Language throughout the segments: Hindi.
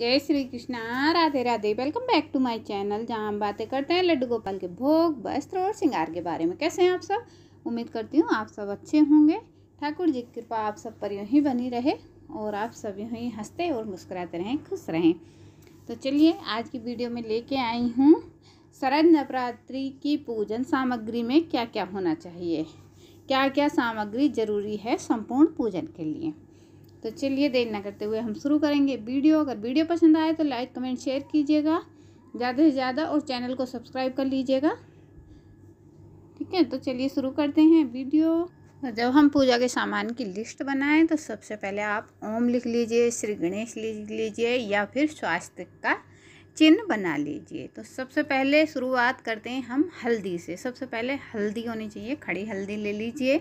जय Shri Krishna Radhe Radhe welcome back to my channel जहां हम बातें करते हैं लड्डू गोपाल के भोग वस्त्र और श्रृंगार के बारे में कैसे हैं आप सब उम्मीद करती हूँ आप सब अच्छे होंगे ठाकुर जी की कृपा आप सब पर यहीं ही बनी रहे और आप सब यहीं हंसते और मुस्कुराते रहें खुश रहें तो चलिए आज की वीडियो में लेके आई हूँ शरद नवरात्रि की पूजन सामग्री में क्या क्या होना चाहिए क्या क्या सामग्री जरूरी है संपूर्ण पूजन के लिए तो चलिए देर ना करते हुए हम शुरू करेंगे वीडियो अगर वीडियो पसंद आए तो लाइक कमेंट शेयर कीजिएगा ज़्यादा से ज़्यादा और चैनल को सब्सक्राइब कर लीजिएगा ठीक है तो चलिए शुरू करते हैं वीडियो जब हम पूजा के सामान की लिस्ट बनाएं तो सबसे पहले आप ओम लिख लीजिए श्री गणेश लिख लीजिए या फिर स्वास्थ्य का चिन्ह बना लीजिए तो सबसे पहले शुरुआत करते हैं हम हल्दी से सबसे पहले हल्दी होनी चाहिए खड़ी हल्दी ले लीजिए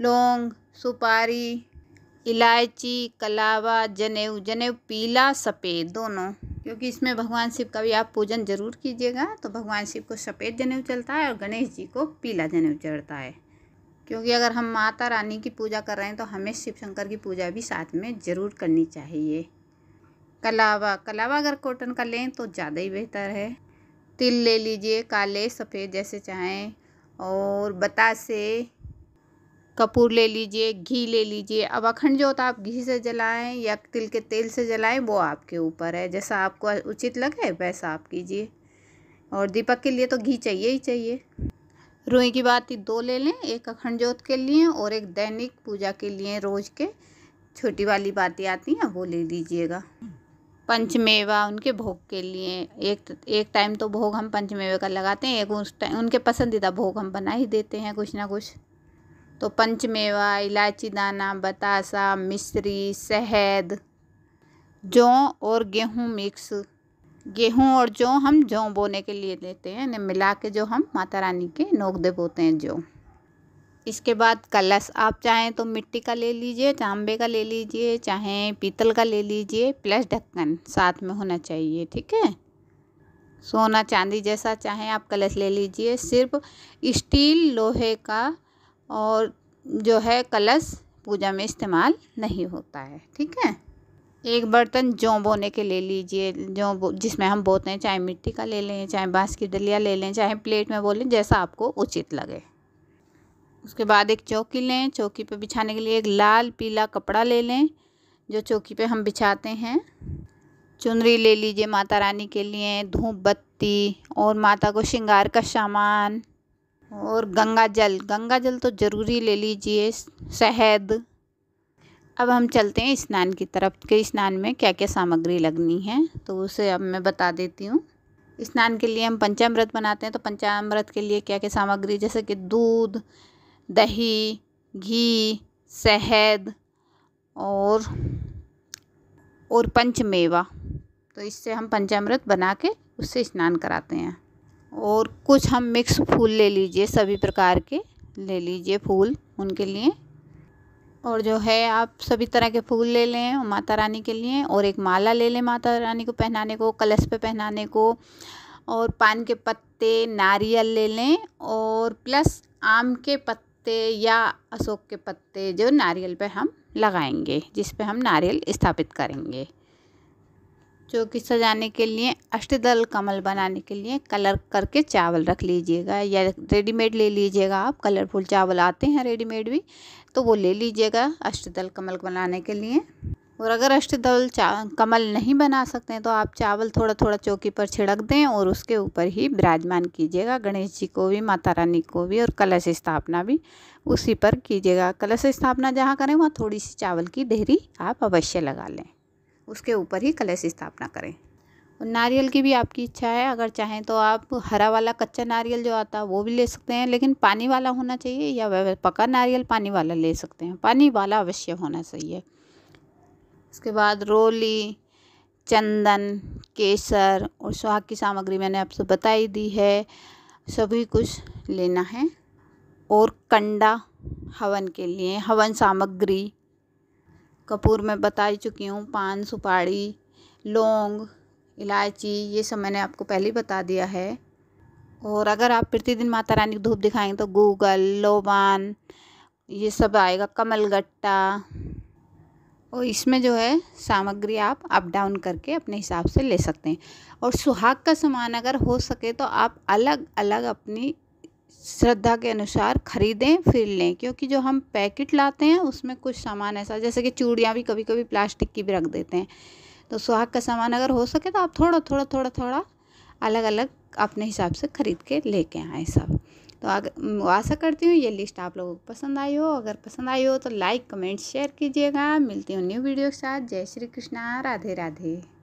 लौंग सुपारी इलायची कलावा जनेऊ जनेऊ पीला सफ़ेद दोनों क्योंकि इसमें भगवान शिव का भी आप पूजन ज़रूर कीजिएगा तो भगवान शिव को सफ़ेद जनेऊ चलता है और गणेश जी को पीला जनेऊ चढ़ता है क्योंकि अगर हम माता रानी की पूजा कर रहे हैं तो हमें शिव शंकर की पूजा भी साथ में ज़रूर करनी चाहिए कलावा कलावा अगर कॉटन का लें तो ज़्यादा ही बेहतर है तिल ले लीजिए काले सफ़ेद जैसे चाहें और बतासे कपूर ले लीजिए घी ले लीजिए अब अखंड जोत आप घी से जलाएं या तिल के तेल से जलाएं वो आपके ऊपर है जैसा आपको उचित लगे वैसा आप कीजिए और दीपक के लिए तो घी चाहिए ही चाहिए रुई की बाती दो ले लें एक अखंड जोत के लिए और एक दैनिक पूजा के लिए रोज़ के छोटी वाली बातें आती हैं वो ले लीजिएगा पंचमेवा उनके भोग के लिए एक एक टाइम तो भोग हम पंचमेवे का लगाते हैं एक उस टाइम उनके पसंदीदा भोग हम बना ही देते हैं कुछ ना कुछ तो पंचमेवा इलायची दाना बतासा मिश्री शहद जौ और गेहूँ मिक्स गेहूँ और जौ हम जौ बोने के लिए लेते हैं इन्हें मिला के जो हम माता रानी के नोक दे बोते हैं जौ इसके बाद कलश आप चाहें तो मिट्टी का ले लीजिए चांबे का ले लीजिए चाहे पीतल का ले लीजिए प्लस ढक्कन साथ में होना चाहिए ठीक है सोना चांदी जैसा चाहें आप कलश ले लीजिए सिर्फ स्टील लोहे का और जो है कलश पूजा में इस्तेमाल नहीं होता है ठीक है एक बर्तन जौ बोने के ले लीजिए जौ जिसमें हम बोते हैं चाहे मिट्टी का ले लें चाहे बांस की डलिया ले लें चाहे प्लेट में बोलें जैसा आपको उचित लगे उसके बाद एक चौकी लें चौकी पर बिछाने के लिए एक लाल पीला कपड़ा ले लें जो चौकी पर हम बिछाते हैं चुनरी ले लीजिए माता रानी के लिए धूप बत्ती और माता को श्रृंगार का सामान और गंगा जल गंगा जल तो ज़रूरी ले लीजिए शहद अब हम चलते हैं स्नान की तरफ के स्नान में क्या क्या सामग्री लगनी है तो उसे अब मैं बता देती हूँ स्नान के लिए हम पंचामृत बनाते हैं तो पंचामृत के लिए क्या क्या सामग्री जैसे कि दूध दही घी शहद और और पंचमेवा तो इससे हम पंचामृत बना के उससे स्नान कराते हैं और कुछ हम मिक्स फूल ले लीजिए सभी प्रकार के ले लीजिए फूल उनके लिए और जो है आप सभी तरह के फूल ले लें माता रानी के लिए और एक माला ले लें माता रानी को पहनाने को कलश पे पहनाने को और पान के पत्ते नारियल ले लें और प्लस आम के पत्ते या अशोक के पत्ते जो नारियल पे हम लगाएंगे जिस पे हम नारियल स्थापित करेंगे जो कि सजाने के लिए अष्टदल कमल बनाने के लिए कलर करके चावल रख लीजिएगा या रेडीमेड ले लीजिएगा आप कलरफुल चावल आते हैं रेडीमेड भी तो वो ले लीजिएगा अष्टदल कमल बनाने के लिए और अगर अष्टदल कमल नहीं बना सकते हैं तो आप चावल थोड़ा थोड़ा चौकी पर छिड़क दें और उसके ऊपर ही विराजमान कीजिएगा गणेश जी को भी माता रानी को भी और कलश स्थापना भी उसी पर कीजिएगा कलश स्थापना जहाँ करें वहाँ थोड़ी सी चावल की ढेरी आप अवश्य लगा लें उसके ऊपर ही कलश स्थापना करें और नारियल की भी आपकी इच्छा है अगर चाहें तो आप हरा वाला कच्चा नारियल जो आता है वो भी ले सकते हैं लेकिन पानी वाला होना चाहिए या पका नारियल पानी वाला ले सकते हैं पानी वाला अवश्य होना चाहिए उसके बाद रोली चंदन केसर और सुहाग की सामग्री मैंने आपसे बताई दी है सभी कुछ लेना है और कंडा हवन के लिए हवन सामग्री कपूर मैं बता ही चुकी हूँ पान सुपारी लौंग इलायची ये सब मैंने आपको पहले ही बता दिया है और अगर आप प्रतिदिन माता रानी की धूप दिखाएंगे तो गूगल लोबान ये सब आएगा कमल गट्टा और इसमें जो है सामग्री आप अप डाउन करके अपने हिसाब से ले सकते हैं और सुहाग का सामान अगर हो सके तो आप अलग अलग अपनी श्रद्धा के अनुसार ख़रीदें फिर लें क्योंकि जो हम पैकेट लाते हैं उसमें कुछ सामान ऐसा जैसे कि चूड़ियाँ भी कभी कभी प्लास्टिक की भी रख देते हैं तो सुहाग का सामान अगर हो सके तो आप थोड़ा थोड़ा थोड़ा थोड़ा अलग अलग अपने हिसाब से ख़रीद के लेके आएँ सब तो अगर आशा करती हूँ ये लिस्ट आप लोगों को पसंद आई हो अगर पसंद आई हो तो लाइक कमेंट शेयर कीजिएगा मिलती हूँ न्यू वीडियो के साथ जय श्री कृष्णा राधे राधे